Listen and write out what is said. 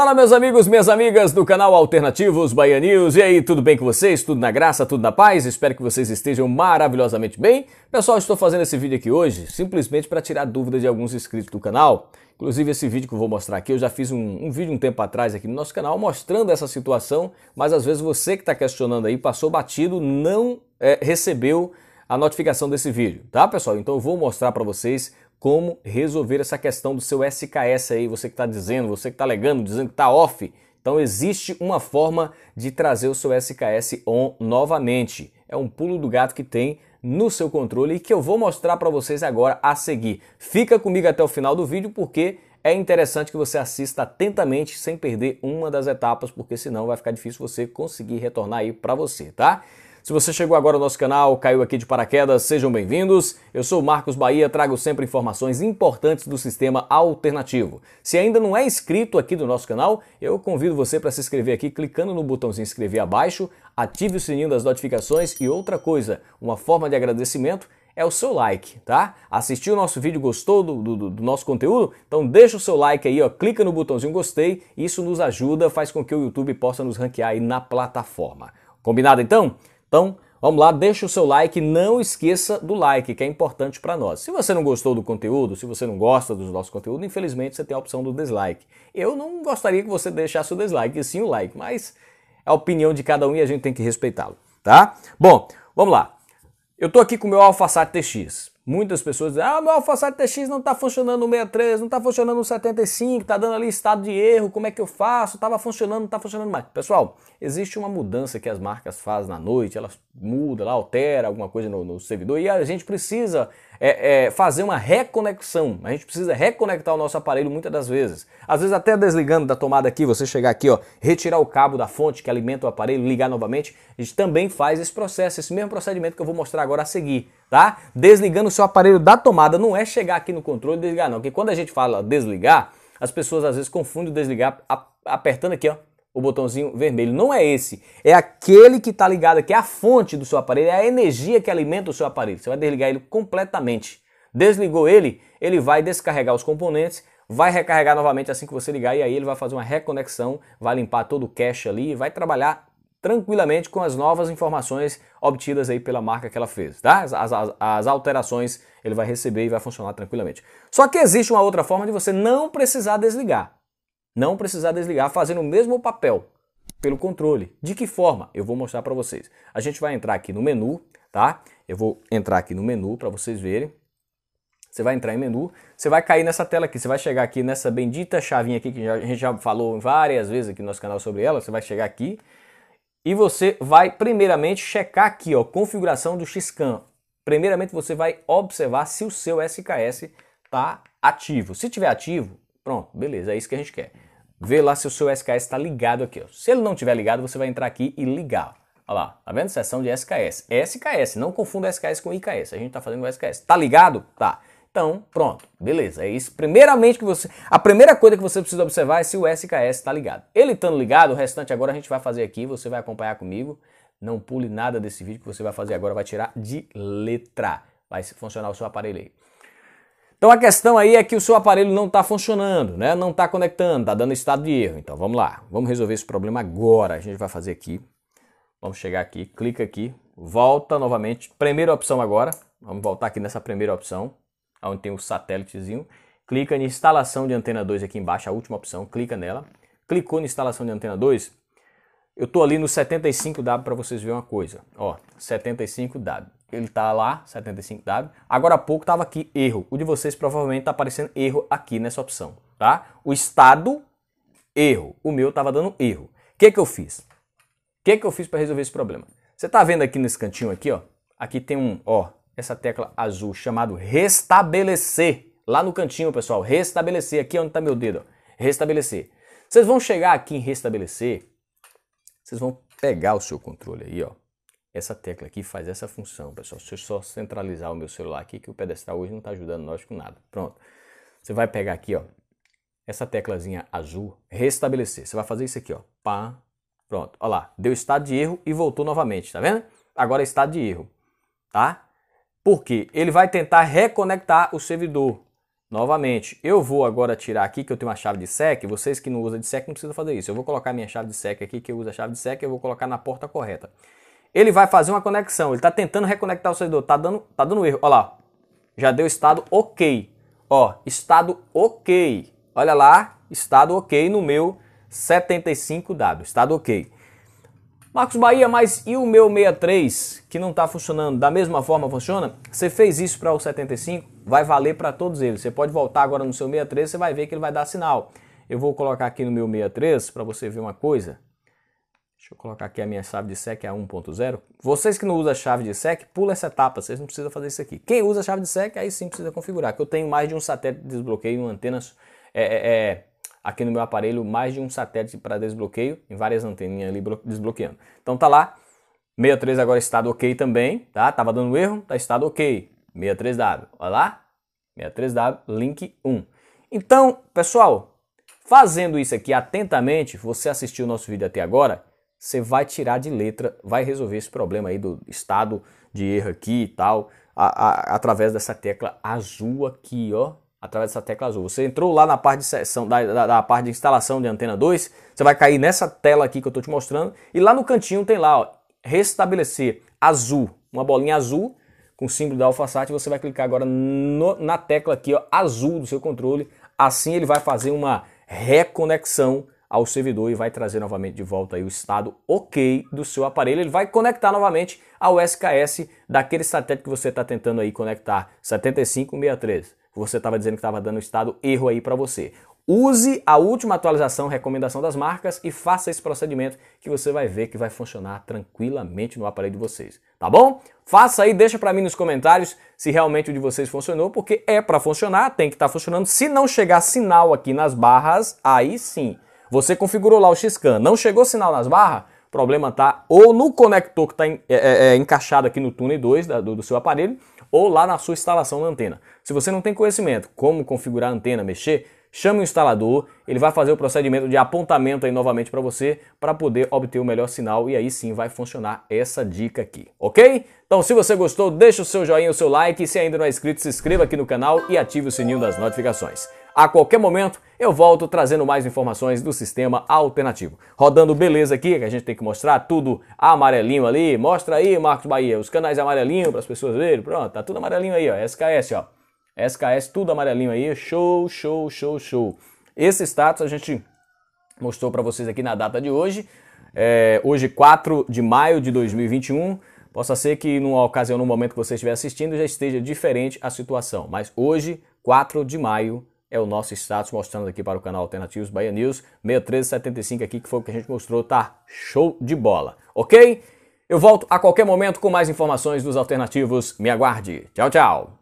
Fala meus amigos, minhas amigas do canal Alternativos Bahia News. E aí, tudo bem com vocês? Tudo na graça, tudo na paz? Espero que vocês estejam maravilhosamente bem. Pessoal, estou fazendo esse vídeo aqui hoje simplesmente para tirar dúvidas de alguns inscritos do canal. Inclusive esse vídeo que eu vou mostrar aqui, eu já fiz um, um vídeo um tempo atrás aqui no nosso canal mostrando essa situação, mas às vezes você que está questionando aí passou batido, não é, recebeu a notificação desse vídeo, tá pessoal? Então eu vou mostrar para vocês como resolver essa questão do seu SKS aí, você que está dizendo, você que está alegando, dizendo que está off. Então existe uma forma de trazer o seu SKS on novamente. É um pulo do gato que tem no seu controle e que eu vou mostrar para vocês agora a seguir. Fica comigo até o final do vídeo porque é interessante que você assista atentamente sem perder uma das etapas, porque senão vai ficar difícil você conseguir retornar aí para você, tá? Se você chegou agora ao nosso canal, caiu aqui de paraquedas, sejam bem-vindos. Eu sou Marcos Bahia, trago sempre informações importantes do sistema alternativo. Se ainda não é inscrito aqui do nosso canal, eu convido você para se inscrever aqui clicando no botãozinho inscrever abaixo, ative o sininho das notificações e outra coisa, uma forma de agradecimento é o seu like, tá? Assistiu o nosso vídeo, gostou do, do, do, nosso conteúdo? Então deixa o seu like aí, ó, clica no botãozinho gostei, isso nos ajuda, faz com que o YouTube possa nos ranquear aí na plataforma. Combinado então? Então, vamos lá, deixa o seu like, não esqueça do like, que é importante para nós. Se você não gostou do conteúdo, se você não gosta dos nossos conteúdos, infelizmente você tem a opção do dislike. Eu não gostaria que você deixasse o dislike, e sim o like, mas é a opinião de cada um e a gente tem que respeitá-lo, tá? Bom, vamos lá. Eu estou aqui com o meu AlphaSat TX. Muitas pessoas dizem, ah, meu AlphaSat TX não está funcionando no 63, não está funcionando no 75, está dando ali estado de erro, como é que eu faço? Estava funcionando, não está funcionando mais. Pessoal, existe uma mudança que as marcas fazem na noite, elas mudam, altera alguma coisa no, no servidor e a gente precisa é, é, fazer uma reconexão. A gente precisa reconectar o nosso aparelho muitas das vezes. Às vezes até desligando da tomada aqui, você chegar aqui, ó, retirar o cabo da fonte que alimenta o aparelho, ligar novamente, a gente também faz esse processo, esse mesmo procedimento que eu vou mostrar agora a seguir, tá? Desligando o seu aparelho da tomada, não é chegar aqui no controle e desligar não, porque quando a gente fala desligar, as pessoas às vezes confundem desligar apertando aqui, ó, o botãozinho vermelho. Não é esse, é aquele que está ligado, que é a fonte do seu aparelho, é a energia que alimenta o seu aparelho. Você vai desligar ele completamente. Desligou ele, ele vai descarregar os componentes, vai recarregar novamente assim que você ligar e aí ele vai fazer uma reconexão, vai limpar todo o cache ali e vai trabalhar tranquilamente com as novas informações obtidas aí pela marca que ela fez, tá? As, as, as, alterações ele vai receber e vai funcionar tranquilamente. Só que existe uma outra forma de você não precisar desligar não precisar desligar, fazendo o mesmo papel pelo controle. De que forma? Eu vou mostrar para vocês. A gente vai entrar aqui no menu, tá? Eu vou entrar aqui no menu para vocês verem. Você vai entrar em menu, você vai cair nessa tela aqui, você vai chegar aqui nessa bendita chavinha aqui que a gente já falou várias vezes aqui no nosso canal sobre ela, você vai chegar aqui e você vai primeiramente checar aqui, ó, configuração do Xcam. Primeiramente você vai observar se o seu SKS tá ativo. Se tiver ativo, Pronto, beleza, é isso que a gente quer. Vê lá se o seu SKS está ligado aqui. Ó. Se ele não estiver ligado, você vai entrar aqui e ligar. Olha lá, tá vendo? Seção de SKS. SKS, não confunda SKS com IKS. A gente tá fazendo o SKS. Tá ligado? Tá. Então, pronto, beleza. É isso. Primeiramente que você. A primeira coisa que você precisa observar é se o SKS está ligado. Ele estando ligado, o restante agora a gente vai fazer aqui. Você vai acompanhar comigo. Não pule nada desse vídeo que você vai fazer agora. Vai tirar de letra. Vai funcionar o seu aparelho aí. Então a questão aí é que o seu aparelho não está funcionando, né? Não está conectando, está dando estado de erro. Então vamos lá, vamos resolver esse problema agora. A gente vai fazer aqui. Vamos chegar aqui, clica aqui, volta novamente. Primeira opção agora. Vamos voltar aqui nessa primeira opção, onde tem o satélitezinho. Clica em instalação de antena 2 aqui embaixo, a última opção, clica nela. Clicou na instalação de antena 2. Eu estou ali no 75W para vocês verem uma coisa. Ó, 75W ele tá lá, 75W. Agora há pouco estava aqui, erro. O de vocês provavelmente está aparecendo erro aqui nessa opção, tá? O estado, erro. O meu estava dando erro. O que que eu fiz? O que que eu fiz para resolver esse problema? Você está vendo aqui nesse cantinho aqui, ó? Aqui tem um, ó, essa tecla azul chamado restabelecer. Lá no cantinho, pessoal, restabelecer. Aqui é onde está meu dedo, ó. Restabelecer. Vocês vão chegar aqui em restabelecer, vocês vão pegar o seu controle aí, ó. Essa tecla aqui faz essa função, pessoal. Se eu só centralizar o meu celular aqui, que o pedestal hoje não está ajudando nós com nada. Pronto. Você vai pegar aqui, ó, essa teclazinha azul, restabelecer. Você vai fazer isso aqui, ó. Pá. Pronto. Olha lá, deu estado de erro e voltou novamente, tá vendo? Agora é estado de erro, tá? Porque ele vai tentar reconectar o servidor novamente. Eu vou agora tirar aqui que eu tenho uma chave de SEC. Vocês que não usam de SEC não precisam fazer isso. Eu vou colocar minha chave de SEC aqui, que eu uso a chave de SEC, eu vou colocar na porta correta ele vai fazer uma conexão. Ele está tentando reconectar o servidor, está dando, tá dando erro. Olha lá, já deu estado ok. Ó, estado ok. Olha lá, estado ok no meu 75W, estado ok. Marcos Bahia, mas e o meu 63 que não está funcionando da mesma forma funciona? Você fez isso para o 75, vai valer para todos eles. Você pode voltar agora no seu 63, você vai ver que ele vai dar sinal. Eu vou colocar aqui no meu 63 para você ver uma coisa. Deixa eu colocar aqui a minha chave de SEC é a 1.0. Vocês que não usam chave de SEC, pula essa etapa, vocês não precisam fazer isso aqui. Quem usa chave de SEC, aí sim precisa configurar, que eu tenho mais de um satélite de desbloqueio, antenas é, é, é, aqui no meu aparelho, mais de um satélite para desbloqueio, em várias anteninhas ali desbloqueando. Então tá lá, 63 agora estado ok também, tá? Tava dando erro, tá estado ok, 63W, olha lá, 63W, link 1. Então, pessoal, fazendo isso aqui atentamente, você assistiu o nosso vídeo até agora, você vai tirar de letra, vai resolver esse problema aí do estado de erro aqui e tal, a, a, através dessa tecla azul aqui, ó. Através dessa tecla azul. Você entrou lá na parte de seção, da, da, da, parte de instalação de antena 2, você vai cair nessa tela aqui que eu estou te mostrando, e lá no cantinho tem lá, ó, restabelecer azul, uma bolinha azul com símbolo da AlphaSat, você vai clicar agora no, na tecla aqui, ó, azul do seu controle, assim ele vai fazer uma reconexão ao servidor e vai trazer novamente de volta aí o estado ok do seu aparelho. Ele vai conectar novamente ao SKS daquele satélite que você está tentando aí conectar, 7563. Você estava dizendo que estava dando estado erro aí para você. Use a última atualização, recomendação das marcas e faça esse procedimento que você vai ver que vai funcionar tranquilamente no aparelho de vocês, tá bom? Faça aí, deixa para mim nos comentários se realmente o de vocês funcionou, porque é para funcionar, tem que estar tá funcionando. Se não chegar sinal aqui nas barras, aí sim você configurou lá o x não chegou sinal nas barras? O problema tá ou no conector que está é, é, é, encaixado aqui no túnel 2 da, do, do seu aparelho, ou lá na sua instalação da antena. Se você não tem conhecimento como configurar a antena, mexer, chame o instalador, ele vai fazer o procedimento de apontamento aí novamente para você para poder obter o melhor sinal e aí sim vai funcionar essa dica aqui, ok? Então se você gostou, deixa o seu joinha, o seu like, se ainda não é inscrito, se inscreva aqui no canal e ative o sininho das notificações. A qualquer momento eu volto trazendo mais informações do sistema alternativo. Rodando beleza aqui, que a gente tem que mostrar tudo amarelinho ali. Mostra aí, Marcos Bahia, os canais amarelinho para as pessoas verem. Pronto, tá tudo amarelinho aí, ó. SKS, ó. SKS, tudo amarelinho aí. Show, show, show, show. Esse status a gente mostrou para vocês aqui na data de hoje. É, hoje, 4 de maio de 2021. Possa ser que numa ocasião, no momento que você estiver assistindo, já esteja diferente a situação. Mas hoje, 4 de maio é o nosso status mostrando aqui para o canal Alternativos Bahia News 6375 aqui, que foi o que a gente mostrou, tá show de bola, ok? Eu volto a qualquer momento com mais informações dos alternativos. Me aguarde. Tchau, tchau.